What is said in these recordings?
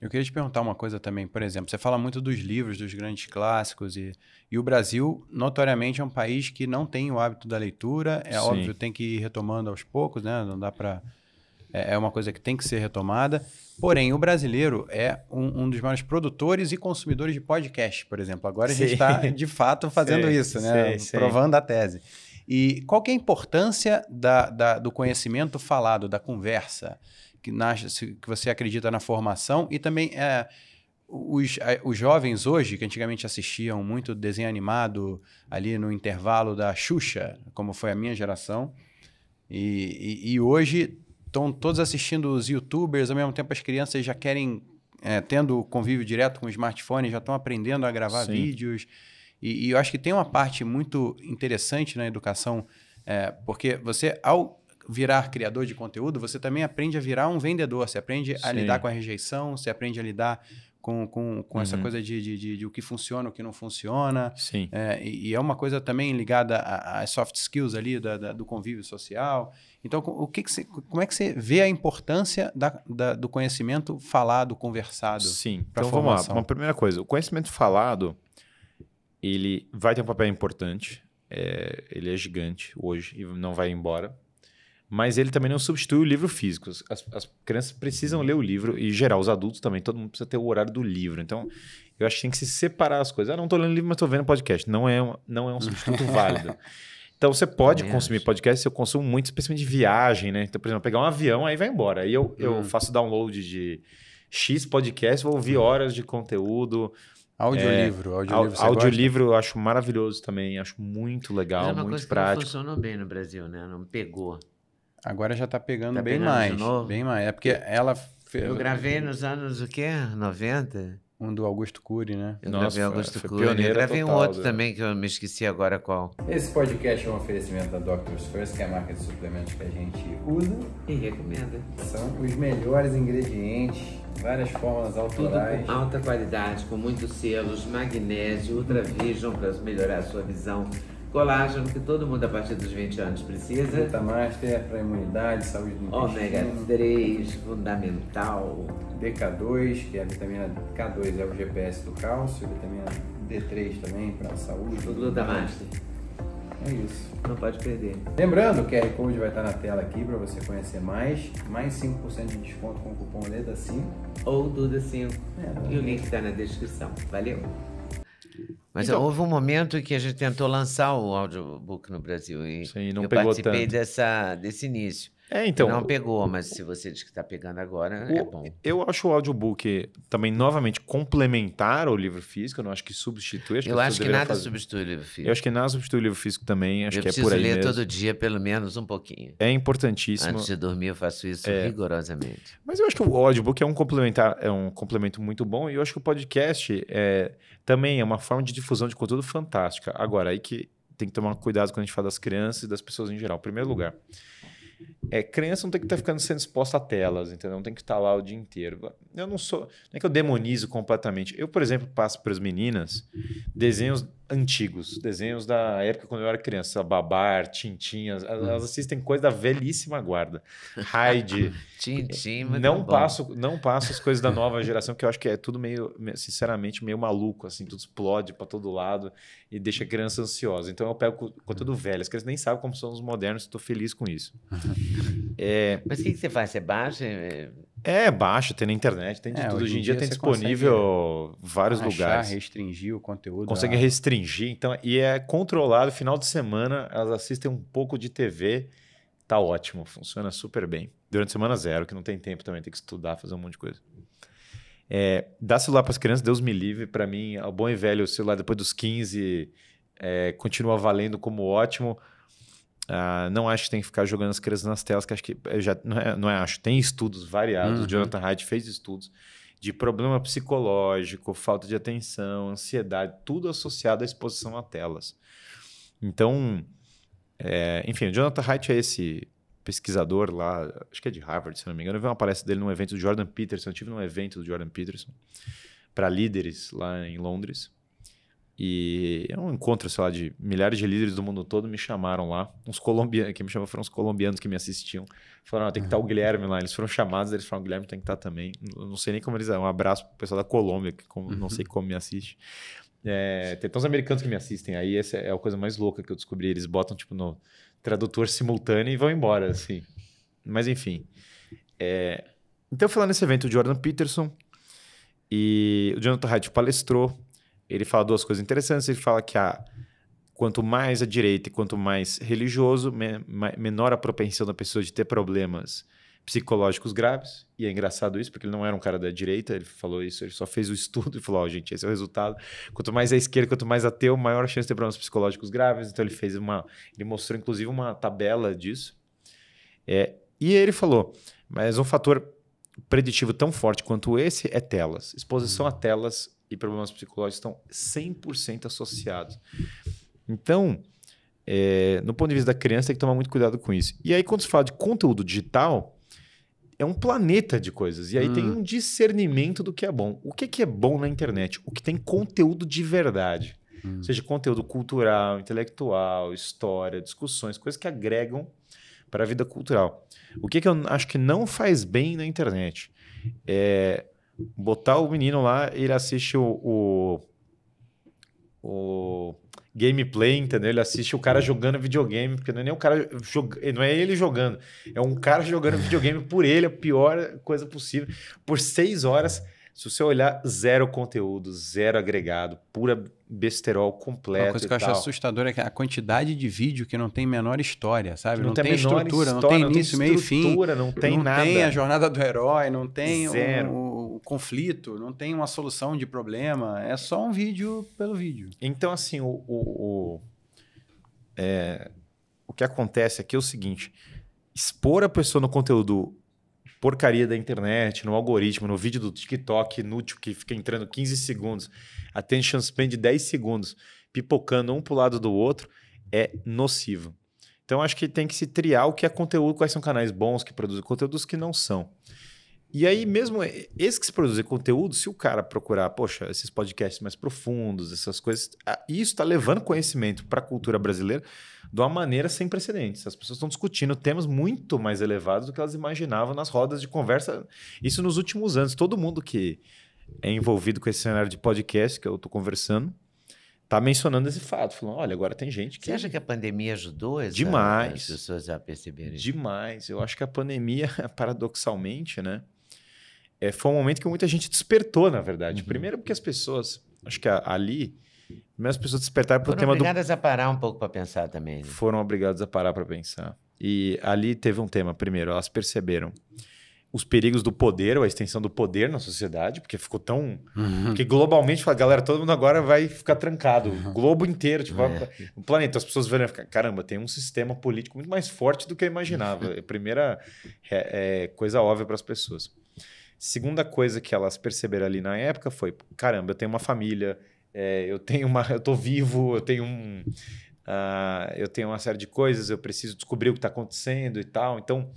Eu queria te perguntar uma coisa também, por exemplo, você fala muito dos livros, dos grandes clássicos, e, e o Brasil, notoriamente, é um país que não tem o hábito da leitura, é Sim. óbvio, tem que ir retomando aos poucos, né? Não dá para. É, é uma coisa que tem que ser retomada. Porém, o brasileiro é um, um dos maiores produtores e consumidores de podcast, por exemplo. Agora a gente está, de fato, fazendo sim, isso, né? Sim, Provando a tese. E qual que é a importância da, da, do conhecimento falado, da conversa, que, que você acredita na formação e também é, os, os jovens hoje, que antigamente assistiam muito desenho animado ali no intervalo da Xuxa, como foi a minha geração, e, e, e hoje estão todos assistindo os youtubers, ao mesmo tempo as crianças já querem, é, tendo convívio direto com o smartphone, já estão aprendendo a gravar Sim. vídeos e, e, eu acho que tem uma parte muito interessante na educação, é, porque você, ao virar criador de conteúdo, você também aprende a virar um vendedor, você aprende Sim. a lidar com a rejeição, você aprende a lidar com, com, com uhum. essa coisa de, de, de, de, o que funciona, o que não funciona. Sim. É, e, e, é uma coisa também ligada às soft skills ali, da, da, do convívio social. Então, o que, que você, como é que você vê a importância da, da, do conhecimento falado, conversado? Sim, então vamos lá. Uma primeira coisa, o conhecimento falado, ele vai ter um papel importante. É, ele é gigante hoje e não vai embora. Mas ele também não substitui o livro físico. As, as, crianças precisam ler o livro e geral, os adultos também. Todo mundo precisa ter o horário do livro. Então, eu acho que tem que se separar as coisas. Ah, não estou lendo livro, mas estou vendo podcast. Não é um, não é um substituto válido. Então, você pode também consumir acho. podcast. Eu consumo muito, especialmente de viagem, né? Então, por exemplo, pegar um avião, aí vai embora. Aí eu, hum. eu faço download de X podcast, vou ouvir hum. horas de conteúdo Audiolivro, é, audiolivro. Audiolivro eu acho maravilhoso também, acho muito legal, Mas é uma muito coisa prático. Que não funcionou bem no Brasil, né? Não pegou. Agora já tá pegando, tá bem pegando mais. Bem mais. É porque ela. Eu gravei nos anos o quê? 90? Um do Augusto Cury, né? Eu Nossa, Augusto foi, Cury. Foi eu gravei total, um outro né? também que eu me esqueci agora qual. Esse podcast é um oferecimento da Doctors First, que é a marca de suplementos que a gente usa. E recomenda. São os melhores ingredientes, várias formas autorais. Tudo com alta qualidade, com muitos selos, magnésio, Ultravision para melhorar a sua visão colágeno que todo mundo a partir dos 20 anos precisa. Glutamaster para imunidade, saúde do Ômega 3, fundamental. DK2, que é a vitamina K2 é o GPS do cálcio, vitamina D3 também para a saúde. O glutamaster. É isso. Não pode perder. Lembrando, o QR Code vai estar na tela aqui para você conhecer mais. Mais 5% de desconto com o cupom LEDA5. Ou DUDA5. É, e o link está na descrição. Valeu! Mas então, houve um momento que a gente tentou lançar o audiobook no Brasil. E Sim, não eu participei tanto. Dessa, desse início. É, então. Não pegou, mas se você diz que está pegando agora, o, é bom. Eu acho o audiobook também, novamente, complementar o livro físico. Eu não acho que substitui. Acho eu que acho que nada fazer. substitui o livro físico. Eu acho que nada substitui o livro físico também. Acho eu que é por aí. Eu preciso ler mesmo. todo dia, pelo menos um pouquinho. É importantíssimo. Antes de dormir, eu faço isso é. rigorosamente. Mas eu acho que o audiobook é um complementar, é um complemento muito bom. E eu acho que o podcast é, também é uma forma de difusão de conteúdo fantástica. Agora, aí que tem que tomar cuidado quando a gente fala das crianças e das pessoas em geral. Em primeiro lugar. É, criança não tem que estar tá ficando sendo exposta a telas, entendeu? Não tem que estar tá lá o dia inteiro. Eu não sou. Não é que eu demonizo completamente. Eu, por exemplo, passo para as meninas desenhos antigos, desenhos da época quando eu era criança, Babar, Tintinhas, elas, hum. elas assistem coisa da velhíssima guarda. Hyde. Tintin, eh, é não passo, bom. não passo as coisas da nova geração que eu acho que é tudo meio, sinceramente, meio maluco assim, tudo explode para todo lado e deixa a criança ansiosa. Então eu pego do uhum. velho, as crianças nem sabem como são os modernos, estou feliz com isso. é... Mas o que, que, você faz? Você baixa? Eh, é, baixo, tem na internet, tem de é, tudo. Hoje em dia, dia tem disponível vários achar, lugares. restringir o conteúdo. Consegue a... restringir, então, e é controlado. Final de semana, elas assistem um pouco de TV, tá ótimo, funciona super bem. Durante a semana, zero, que não tem tempo também, tem que estudar, fazer um monte de coisa. É, celular para as crianças, Deus me livre, para mim, o bom e velho, o celular depois dos 15 é, continua valendo como ótimo ah, não acho que tem que ficar jogando as crianças nas telas, que acho que é, já não é, não é acho. Tem estudos variados. Uhum. Jonathan Haidt fez estudos de problema psicológico, falta de atenção, ansiedade, tudo associado à exposição a telas. Então, é, enfim, o Jonathan Haidt é esse pesquisador lá, acho que é de Harvard, se não me engano. Eu vi uma palestra dele num evento do Jordan Peterson. Eu tive num evento do Jordan Peterson para líderes lá em Londres. E é um encontro, sei lá, de milhares de líderes do mundo todo me chamaram lá. Uns colombianos, que me chamaram foram os colombianos que me assistiam. Falaram, ah, tem que estar tá o Guilherme lá. Eles foram chamados, eles falaram, Guilherme tem que estar tá também. Não sei nem como eles... É, um abraço pro pessoal da Colômbia, que como, não sei uhum. como me assiste. É, tem tantos americanos que me assistem. Aí essa é, é a coisa mais louca que eu descobri. Eles botam, tipo, no tradutor simultâneo e vão embora, assim. Mas, enfim. É... Então, falando nesse evento, o Jordan Peterson e o Jonathan Haidt palestrou ele fala duas coisas interessantes. Ele fala que a, quanto mais a direita e quanto mais religioso, me, menor a propensão da pessoa de ter problemas psicológicos graves. E é engraçado isso, porque ele não era um cara da direita, ele falou isso, ele só fez o estudo e falou: ó, oh, gente, esse é o resultado. Quanto mais à esquerda, quanto mais ateu, maior a chance de ter problemas psicológicos graves. Então ele fez uma. Ele mostrou, inclusive, uma tabela disso. É, e ele falou: mas um fator preditivo tão forte quanto esse é telas. Exposição a uhum. telas e problemas psicológicos estão 100% associados. Então, é, no ponto de vista da criança, tem que tomar muito cuidado com isso. E aí, quando se fala de conteúdo digital, é um planeta de coisas. E aí hum. tem um discernimento do que é bom. O que, que é bom na internet? O que tem conteúdo de verdade. Hum. Ou seja, conteúdo cultural, intelectual, história, discussões, coisas que agregam para a vida cultural. O que, que eu acho que não faz bem na internet? É botar o menino lá, ele assiste o, o, o gameplay, entendeu? Ele assiste o cara jogando videogame, porque não é nem o cara joga... não é ele jogando, é um cara jogando videogame por ele, a pior coisa possível, por seis horas. Se você olhar, zero conteúdo, zero agregado, pura besterol completo. Uma coisa que eu acho assustadora é a quantidade de vídeo que não tem menor história, sabe? Não, não tem, tem estrutura, história, não tem início, meio fim. Não tem não nada. Não tem a jornada do herói, não tem zero. O conflito, não tem uma solução de problema, é só um vídeo pelo vídeo. Então, assim, o, o, o, é, o que acontece aqui é o seguinte: expor a pessoa no conteúdo porcaria da internet, no algoritmo, no vídeo do TikTok inútil que fica entrando 15 segundos, attention span de 10 segundos, pipocando um pro lado do outro, é nocivo. Então acho que tem que se triar o que é conteúdo, quais são canais bons que produzem conteúdos que não são. E aí, mesmo eh, esse que se produzir conteúdo, se o cara procurar, poxa, esses podcasts mais profundos, essas coisas, isso está levando conhecimento para a cultura brasileira de uma maneira sem precedentes. As pessoas estão discutindo temas muito mais elevados do que elas imaginavam nas rodas de conversa. Isso nos últimos anos. Todo mundo que é envolvido com esse cenário de podcast que eu estou conversando, está mencionando esse fato, falando, olha, agora tem gente que... Você acha que a pandemia ajudou essa, Demais. as pessoas a perceberem? Demais. Eu acho que a pandemia, paradoxalmente, né? é, foi um momento que muita gente despertou, na verdade. Uhum. Primeiro porque as pessoas, acho que ali, as pessoas despertaram para o tema do... Foram obrigadas a parar um pouco para pensar também. Né? Foram obrigadas a parar para pensar. E ali teve um tema, primeiro, elas perceberam os perigos do poder, ou a extensão do poder na sociedade, porque ficou tão. Uhum. que globalmente, fala, galera, todo mundo agora vai ficar trancado. Uhum. O globo inteiro, tipo, é. o planeta. As pessoas vão ficar, caramba, tem um sistema político muito mais forte do que eu imaginava. Uhum. É primeira é, é, coisa óbvia para as pessoas. Segunda coisa que elas perceberam ali na época foi: caramba, eu tenho uma família, é, eu tenho uma, eu tô vivo, eu tenho um, uh, eu tenho uma série de coisas, eu preciso descobrir o que está acontecendo e tal. Então,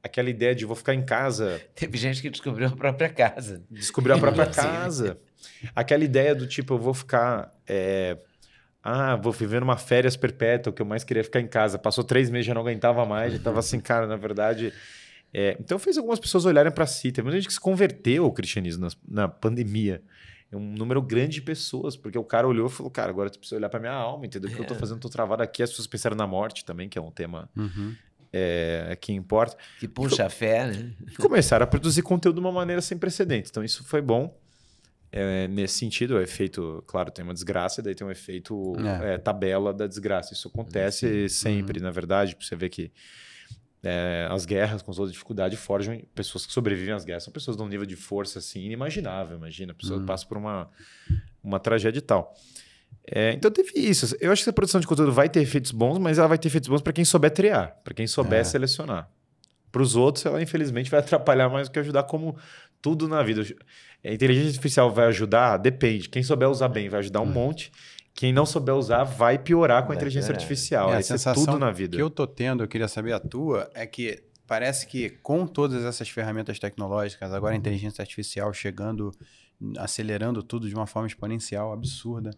aquela ideia de vou ficar em casa. Teve gente que descobriu a própria casa. Descobriu a própria né? casa. Aquela ideia do tipo, eu vou ficar. É, ah, vou viver numa férias perpétua, que eu mais queria ficar em casa. Passou três meses, já não aguentava mais, já estava assim, cara, na verdade é, então fez algumas pessoas olharem para si. Tem muita gente que se converteu ao cristianismo na, na pandemia é um número grande de pessoas, porque o cara olhou e falou, cara, agora tu precisa olhar para minha alma, entendeu? Porque é. eu tô é. fazendo, tô travado aqui. As pessoas pensaram na morte também, que é um tema uhum. é, que importa. Que puxa a fé, né? E começaram a produzir conteúdo de uma maneira sem precedentes. Então, isso foi bom. É, nesse sentido, o efeito, claro, tem uma desgraça, daí tem um efeito é. tabela da desgraça. Isso acontece sempre, uhum. na verdade, para você ver que é, as guerras, com toda dificuldade, forjam pessoas que sobrevivem às guerras. São pessoas de um nível de força assim inimaginável, imagina. A pessoa uhum. passa por uma, uma tragédia e tal. É, então teve isso. Eu acho que a produção de conteúdo vai ter efeitos bons, mas ela vai ter efeitos bons para quem souber triar, para quem souber é. selecionar. Para os outros, ela infelizmente vai atrapalhar mais do que ajudar, como tudo na vida. A é, inteligência artificial vai ajudar? Depende. Quem souber usar bem vai ajudar um hum. monte. Quem não souber usar vai piorar com a inteligência artificial. É, a é sensação tudo na vida. que eu tô tendo, eu queria saber a tua, é que parece que com todas essas ferramentas tecnológicas, agora a uhum. inteligência artificial chegando, acelerando tudo de uma forma exponencial, absurda,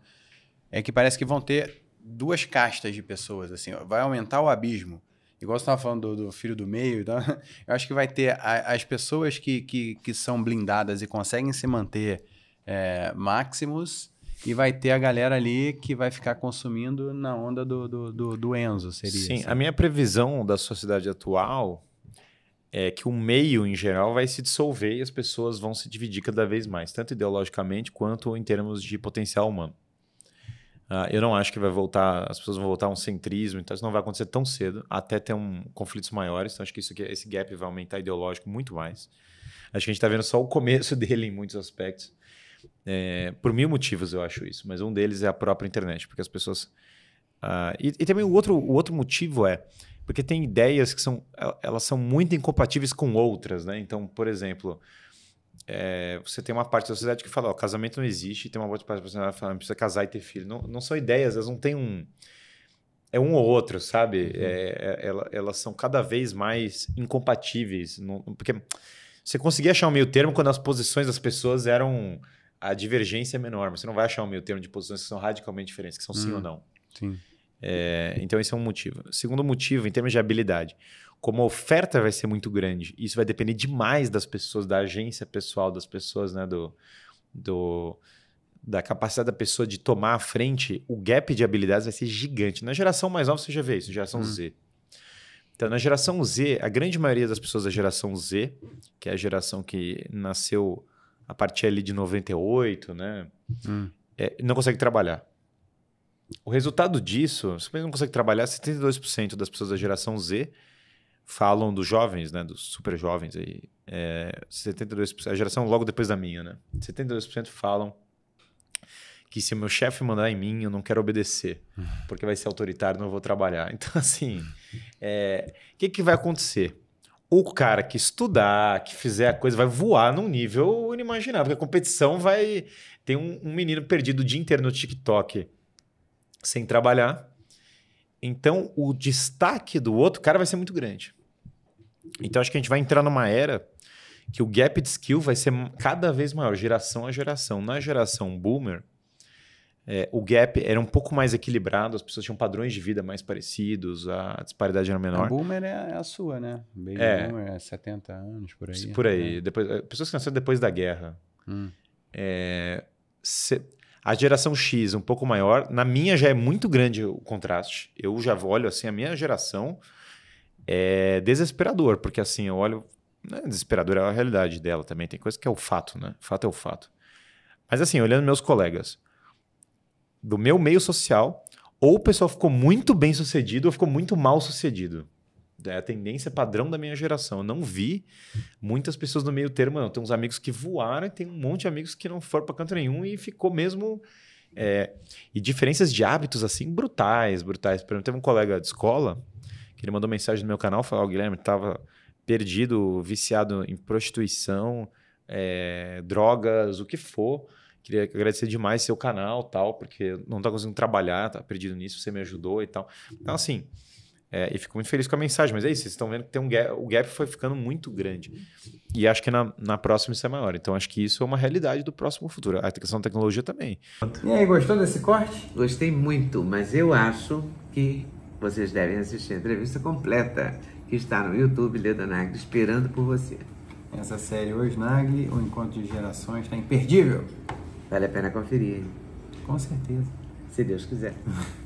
é que parece que vão ter duas castas de pessoas, assim, vai aumentar o abismo. Igual você estava falando do, do, filho do meio, então, eu acho que vai ter a, as pessoas que, que, que são blindadas e conseguem se manter é, máximos e vai ter a galera ali que vai ficar consumindo na onda do, do, do, do Enzo, seria. Sim, assim. a minha previsão da sociedade atual é que o meio, em geral, vai se dissolver e as pessoas vão se dividir cada vez mais, tanto ideologicamente quanto em termos de potencial humano. Uh, eu não acho que vai voltar, as pessoas vão voltar a um centrismo, então isso não vai acontecer tão cedo, até ter um, conflitos maiores. Então acho que isso aqui, esse gap vai aumentar ideológico muito mais. Acho que a gente está vendo só o começo dele em muitos aspectos. É, por mil motivos eu acho isso, mas um deles é a própria internet, porque as pessoas. Uh, e, e, também o outro, o outro motivo é porque tem ideias que são elas são muito incompatíveis com outras, né? Então, por exemplo, é, você tem uma parte da sociedade que fala, ó, casamento não existe, e tem uma outra parte da sociedade que fala, não precisa casar e ter filho. Não, não são ideias, elas não têm um é um ou outro, sabe? Uhum. É, é, ela, elas são cada vez mais incompatíveis. Não, porque você conseguia achar um meio termo quando as posições das pessoas eram a divergência é menor, mas você não vai achar um meio termo de posições que são radicalmente diferentes, que são sim hum, ou não. Sim. É, então, esse é um motivo. Segundo motivo, em termos de habilidade, como a oferta vai ser muito grande, isso vai depender demais das pessoas, da agência pessoal das pessoas, né? Do, do, da capacidade da pessoa de tomar a frente, o gap de habilidades vai ser gigante. Na geração mais nova, você já vê isso, geração hum. Z. Então, na geração Z, a grande maioria das pessoas da geração Z, que é a geração que nasceu a partir ali de 98, né? Hum. É, não consegue trabalhar. O resultado disso, se você não consegue trabalhar, 72% das pessoas da geração Z falam dos jovens, né, dos super jovens aí, é, 72%, a geração logo depois da minha, né? 72% falam que se o meu chefe mandar em mim, eu não quero obedecer, hum. porque vai ser autoritário, não vou trabalhar. Então, assim, o é, que, que vai acontecer? o cara que estudar, que fizer a coisa, vai voar num nível inimaginável. Porque a competição vai. Tem um, um menino perdido o dia inteiro no TikTok sem trabalhar. Então, o destaque do outro cara vai ser muito grande. Então, acho que a gente vai entrar numa era que o gap de skill vai ser cada vez maior, geração a geração. Na geração boomer, é, o gap era um pouco mais equilibrado, as pessoas tinham padrões de vida mais parecidos, a disparidade era menor. A boomer é a é sua, né? Baby é. boomer é 70 anos, por aí. Por aí. É. Depois, é, pessoas que nasceram depois da guerra. Hum. É, se, a geração X, um pouco maior, na minha já é muito grande o contraste. Eu já olho assim, a minha geração é desesperador, porque assim, eu olho. desesperador, é a realidade dela também. Tem coisa que é o fato, né? Fato é o fato. Mas assim, olhando meus colegas do meu meio social, ou o pessoal ficou muito bem sucedido ou ficou muito mal sucedido. É a tendência padrão da minha geração. Eu não vi muitas pessoas no meio termo, não. Tem uns amigos que voaram e tem um monte de amigos que não foram para canto nenhum e ficou mesmo. É, e diferenças de hábitos assim brutais, brutais. Por exemplo, teve um colega de escola que ele mandou mensagem no meu canal falou: oh, Guilherme, estava perdido, viciado em prostituição, é, drogas, o que for. Queria agradecer demais seu canal tal, porque não tá conseguindo trabalhar, tá perdido nisso, você me ajudou e tal. Então, uhum. assim, é, e fico muito feliz com a mensagem, mas é isso, vocês estão vendo que tem um gap, o gap foi ficando muito grande. E acho que na, na próxima isso é maior. Então acho que isso é uma realidade do próximo futuro. A questão da tecnologia também. E aí, gostou desse corte? Gostei muito, mas eu acho que vocês devem assistir a entrevista completa que está no YouTube Leda Nagli esperando por você. Essa série hoje, Nagli, o Encontro de Gerações, está imperdível. Vale a pena conferir. Com certeza. Se Deus quiser.